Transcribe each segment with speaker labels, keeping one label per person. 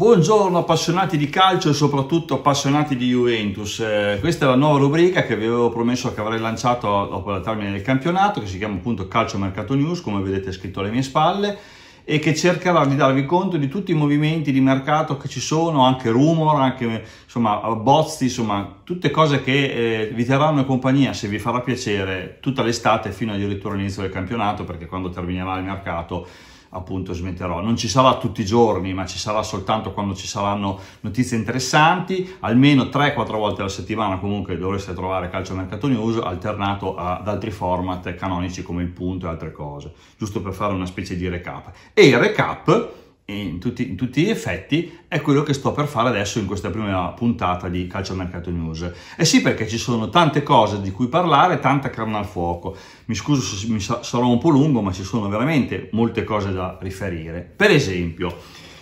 Speaker 1: Buongiorno appassionati di calcio e soprattutto appassionati di Juventus. Eh, questa è la nuova rubrica che vi avevo promesso che avrei lanciato dopo la termine del campionato, che si chiama appunto Calcio Mercato News, come vedete scritto alle mie spalle, e che cercherà di darvi conto di tutti i movimenti di mercato che ci sono, anche rumor, anche insomma bozzi, insomma tutte cose che eh, vi terranno in compagnia se vi farà piacere tutta l'estate fino addirittura all'inizio del campionato, perché quando terminerà il mercato appunto smetterò. Non ci sarà tutti i giorni, ma ci sarà soltanto quando ci saranno notizie interessanti, almeno 3-4 volte alla settimana comunque dovreste trovare Calcio Mercato News alternato ad altri format canonici come il punto e altre cose, giusto per fare una specie di recap. E il recap in tutti, in tutti, gli effetti è quello che sto per fare adesso in questa prima puntata di Calcio Mercato News. E eh sì, perché ci sono tante cose di cui parlare, tanta carne al fuoco. Mi scuso se mi sarò un po' lungo, ma ci sono veramente molte cose da riferire. Per esempio,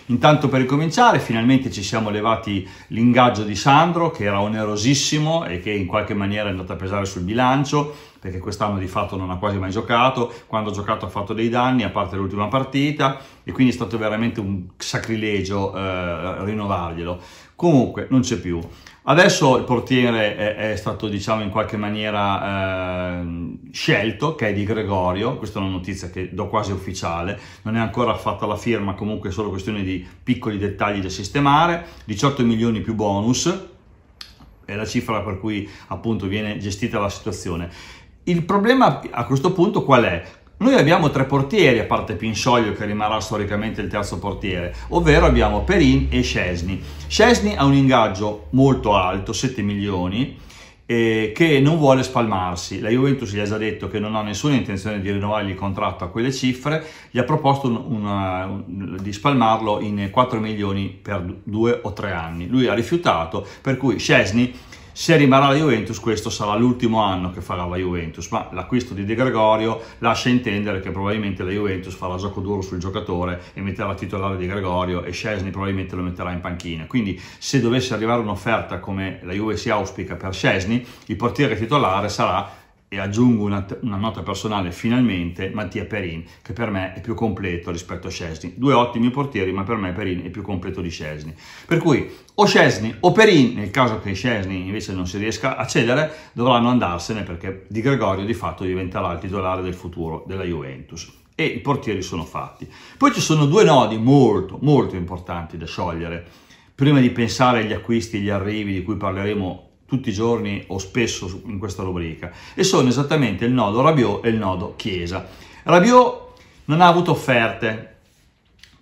Speaker 1: Intanto per ricominciare, finalmente ci siamo levati l'ingaggio di Sandro che era onerosissimo e che in qualche maniera è andato a pesare sul bilancio perché quest'anno di fatto non ha quasi mai giocato, quando ha giocato ha fatto dei danni a parte l'ultima partita e quindi è stato veramente un sacrilegio eh, rinnovarglielo. Comunque non c'è più. Adesso il portiere è, è stato diciamo in qualche maniera eh, scelto, che è di Gregorio, questa è una notizia che do quasi ufficiale, non è ancora fatta la firma, comunque è solo questione di piccoli dettagli da sistemare, 18 milioni più bonus, è la cifra per cui appunto viene gestita la situazione. Il problema a questo punto qual è? Noi abbiamo tre portieri, a parte Pinsoglio che rimarrà storicamente il terzo portiere, ovvero abbiamo Perin e Scesni. Scesni ha un ingaggio molto alto, 7 milioni, eh, che non vuole spalmarsi. La Juventus gli ha già detto che non ha nessuna intenzione di rinnovargli il contratto a quelle cifre, gli ha proposto un, una, un, di spalmarlo in 4 milioni per due o tre anni. Lui ha rifiutato, per cui Scesni se rimarrà la Juventus questo sarà l'ultimo anno che farà la Juventus, ma l'acquisto di De Gregorio lascia intendere che probabilmente la Juventus farà gioco duro sul giocatore e metterà titolare Di Gregorio e Scesni probabilmente lo metterà in panchina. Quindi se dovesse arrivare un'offerta come la Juve si auspica per Scesni, il portiere titolare sarà e aggiungo una, una, nota personale finalmente Mattia Perin che per me è più completo rispetto a Scesni due ottimi portieri ma per me Perin è più completo di Scesni per cui o Scesni o Perin nel caso che Scesni invece non si riesca a cedere dovranno andarsene perché Di Gregorio di fatto diventerà il titolare del futuro della Juventus e i portieri sono fatti poi ci sono due nodi molto molto importanti da sciogliere prima di pensare agli acquisti e agli arrivi di cui parleremo tutti i giorni o spesso in questa rubrica e sono esattamente il nodo Rabiot e il nodo Chiesa. Rabiot non ha avuto offerte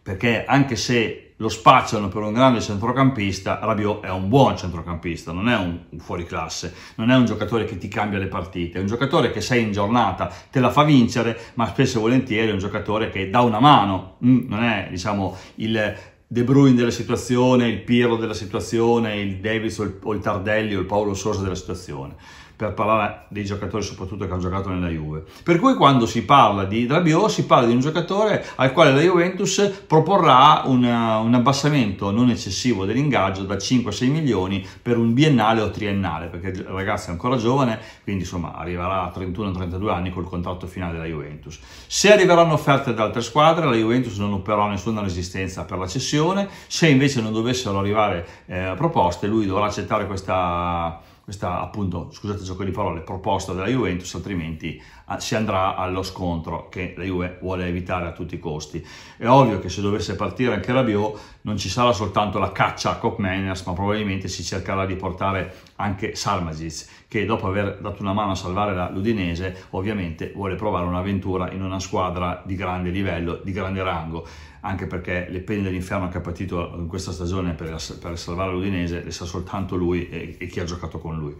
Speaker 1: perché anche se lo spacciano per un grande centrocampista, Rabiot è un buon centrocampista, non è un, un fuoriclasse, non è un giocatore che ti cambia le partite, è un giocatore che sei in giornata, te la fa vincere, ma spesso e volentieri è un giocatore che dà una mano, mm, non è diciamo, il De Bruyne della situazione, il Pirlo della situazione, il Davis o il, o il Tardelli o il Paolo Sosa della situazione per parlare dei giocatori soprattutto che hanno giocato nella Juve. Per cui quando si parla di Rabiot si parla di un giocatore al quale la Juventus proporrà una, eh, un abbassamento non eccessivo dell'ingaggio da 5 a 6 milioni per un biennale o triennale, perché il ragazzo è ancora giovane, quindi insomma arriverà a 31-32 anni col contratto finale della Juventus. Se arriveranno offerte da altre squadre, la Juventus non opererà nessuna resistenza per la cessione, se invece non dovessero arrivare eh, proposte, lui dovrà accettare questa questa appunto, scusate il gioco di parole, proposta della Juventus, altrimenti si andrà allo scontro che la Juve vuole evitare a tutti i costi. È ovvio che se dovesse partire anche Rabiot non ci sarà soltanto la caccia a Cop Mainers, ma probabilmente si cercherà di portare anche Salmagic, che dopo aver dato una mano a salvare Ludinese, ovviamente vuole provare un'avventura in una squadra di grande livello, di grande rango, anche perché le pene dell'inferno che ha patito in questa stagione per, per salvare l'Udinese le sa soltanto lui e, e chi ha giocato con lui.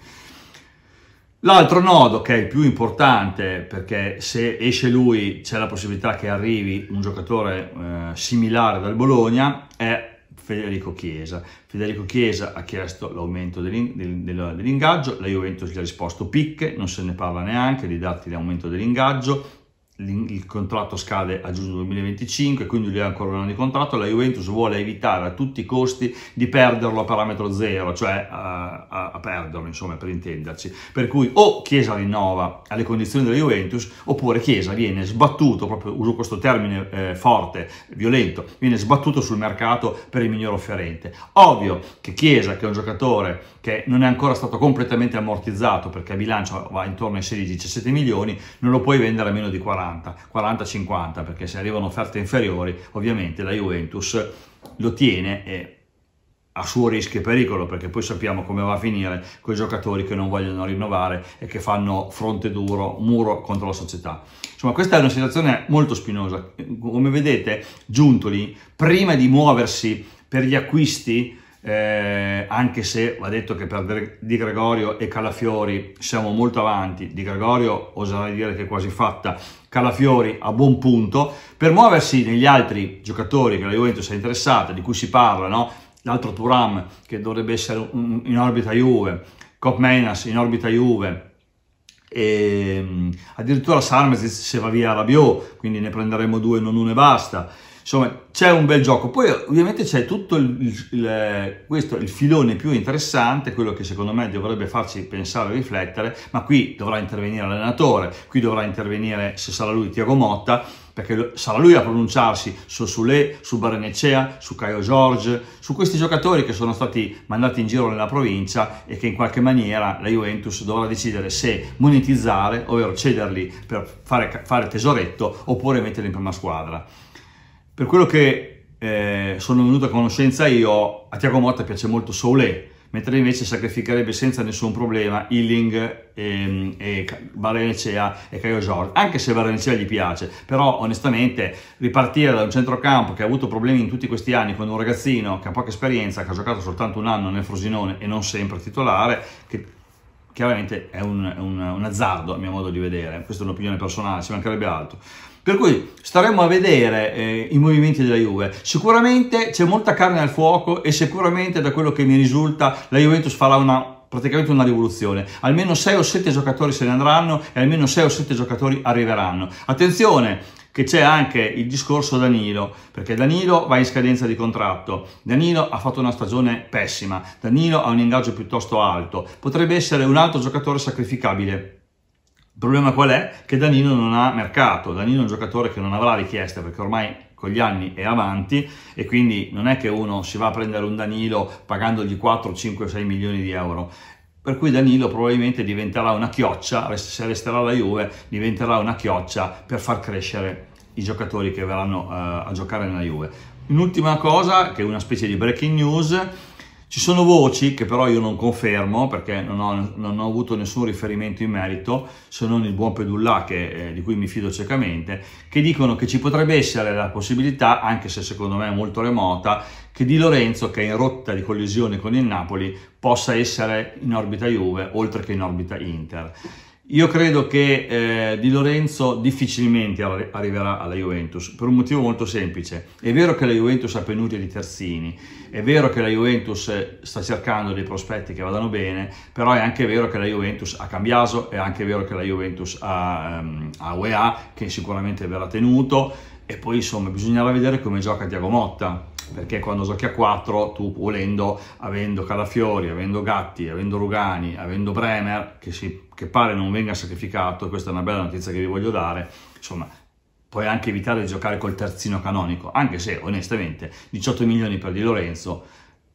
Speaker 1: L'altro nodo, che è il più importante, perché se esce lui c'è la possibilità che arrivi un giocatore eh, similare dal Bologna, è Federico Chiesa. Federico Chiesa ha chiesto l'aumento dell'ingaggio, la Juventus gli ha risposto picche, non se ne parla neanche di darti l'aumento dell'ingaggio, il contratto scade a giugno 2025, quindi lui ha ancora un anno di contratto, la Juventus vuole evitare a tutti i costi di perderlo a parametro zero, cioè a, a, a perderlo, insomma, per intenderci. Per cui o Chiesa rinnova alle condizioni della Juventus, oppure Chiesa viene sbattuto, proprio uso questo termine eh, forte, violento, viene sbattuto sul mercato per il miglior offerente. Ovvio che Chiesa, che è un giocatore che non è ancora stato completamente ammortizzato, perché a bilancio va intorno ai 16-17 milioni, non lo puoi vendere a meno di 40 40, 50 perché se arrivano offerte inferiori, ovviamente la Juventus lo tiene e a suo rischio e pericolo, perché poi sappiamo come va a finire con i giocatori che non vogliono rinnovare e che fanno fronte duro, muro contro la società. Insomma, questa è una situazione molto spinosa. Come vedete, Giuntoli, prima di muoversi per gli acquisti, eh, anche se va detto che per Di Gregorio e Calafiori siamo molto avanti, Di Gregorio oserei dire che è quasi fatta, Calafiori a buon punto, per muoversi negli altri giocatori che la Juventus è interessata, di cui si parla, no? l'altro Turam che dovrebbe essere in orbita Juve, Copmenas in orbita Juve, e ehm, addirittura Sarmes se va via Rabiot, quindi ne prenderemo due, non uno e basta. Insomma, c'è un bel gioco. Poi ovviamente c'è tutto il, il, questo, il filone più interessante, quello che secondo me dovrebbe farci pensare e riflettere, ma qui dovrà intervenire l'allenatore, qui dovrà intervenire, se sarà lui, Tiago Motta, perché sarà lui a pronunciarsi su Sule, su Baranecea, su Caio George, su questi giocatori che sono stati mandati in giro nella provincia e che in qualche maniera la Juventus dovrà decidere se monetizzare, ovvero cederli per fare, fare tesoretto, oppure metterli in prima squadra. Per quello che eh, sono venuto a conoscenza io, a Tiago Motta piace molto Soule, mentre invece sacrificerebbe senza nessun problema Illing, e, e Barenecea e Caio Jorge, anche se Barenecea gli piace, però onestamente ripartire da un centrocampo che ha avuto problemi in tutti questi anni con un ragazzino che ha poca esperienza, che ha giocato soltanto un anno nel Frosinone e non sempre titolare, che chiaramente è un, un, un azzardo a mio modo di vedere, questa è un'opinione personale, ci mancherebbe altro. Per cui staremo a vedere eh, i movimenti della Juve. Sicuramente c'è molta carne al fuoco e sicuramente da quello che mi risulta la Juventus farà una praticamente una rivoluzione. Almeno 6 o 7 giocatori se ne andranno e almeno 6 o 7 giocatori arriveranno. Attenzione che c'è anche il discorso Danilo, perché Danilo va in scadenza di contratto, Danilo ha fatto una stagione pessima, Danilo ha un ingaggio piuttosto alto, potrebbe essere un altro giocatore sacrificabile il problema qual è? Che Danilo non ha mercato, Danilo è un giocatore che non avrà richieste perché ormai con gli anni è avanti e quindi non è che uno si va a prendere un Danilo pagandogli 4, 5, 6 milioni di euro. Per cui Danilo probabilmente diventerà una chioccia, se resterà la Juve, diventerà una chioccia per far crescere i giocatori che verranno eh, a giocare nella Juve. Un'ultima cosa, che è una specie di breaking news, ci sono voci che però io non confermo perché non ho, non ho avuto nessun riferimento in merito se non il buon Pedulla che, eh, di cui mi fido ciecamente, che dicono che ci potrebbe essere la possibilità, anche se secondo me è molto remota, che Di Lorenzo, che è in rotta di collisione con il Napoli, possa essere in orbita Juve oltre che in orbita Inter. Io credo che eh, Di Lorenzo difficilmente arri- arriverà alla Juventus per un motivo molto semplice. È vero che la Juventus ha penute di terzini, è vero che la Juventus eh, sta cercando dei prospetti che vadano bene, però è anche vero che la Juventus ha cambiato, è anche vero che la Juventus ha, um, ha UEA, che sicuramente verrà tenuto, e poi insomma bisognerà vedere come gioca Diago Motta perché quando giochi a 4 tu volendo, avendo Calafiori, avendo Gatti, avendo Rugani, avendo Bremer, che, si, che pare non venga sacrificato, questa è una bella notizia che vi voglio dare, insomma puoi anche evitare di giocare col terzino canonico, anche se onestamente 18 milioni per Di Lorenzo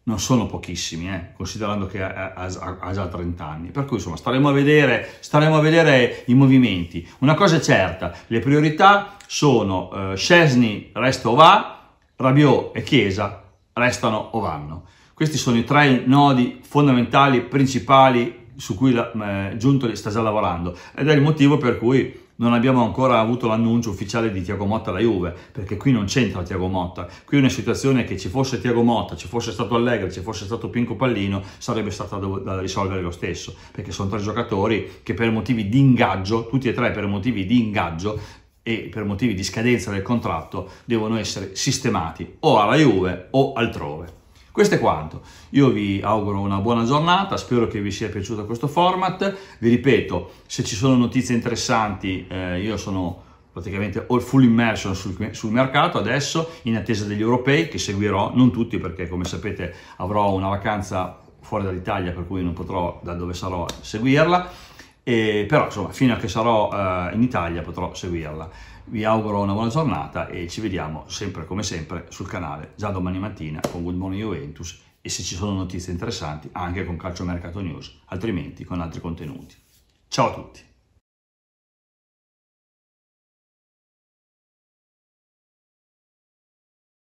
Speaker 1: non sono pochissimi, eh, considerando che ha, già 30 anni. Per cui insomma staremo a, vedere, staremo a vedere i movimenti. Una cosa è certa, le priorità sono eh, Scesni, resto va, Rabiot e Chiesa restano o vanno. Questi sono i tre nodi fondamentali, principali su cui la, eh, Giuntoli sta già lavorando ed è il motivo per cui non abbiamo ancora avuto l'annuncio ufficiale di Tiago Motta alla Juve, perché qui non c'entra Tiago Motta. Qui è una situazione che ci fosse Tiago Motta, ci fosse stato Allegri, ci fosse stato Pinco Pallino, sarebbe stata da risolvere lo stesso, perché sono tre giocatori che per motivi di ingaggio, tutti e tre per motivi di ingaggio, e per motivi di scadenza del contratto devono essere sistemati o alla Juve o altrove. Questo è quanto. Io vi auguro una buona giornata, spero che vi sia piaciuto questo format. Vi ripeto, se ci sono notizie interessanti, eh, io sono praticamente all full immersion sul, sul, mercato adesso, in attesa degli europei che seguirò, non tutti perché come sapete avrò una vacanza fuori dall'Italia per cui non potrò da dove sarò seguirla e, però insomma fino a che sarò uh, in Italia potrò seguirla. Vi auguro una buona giornata e ci vediamo sempre come sempre sul canale già domani mattina con Good Morning Juventus e se ci sono notizie interessanti anche con Calcio Mercato News, altrimenti con altri contenuti. Ciao a tutti!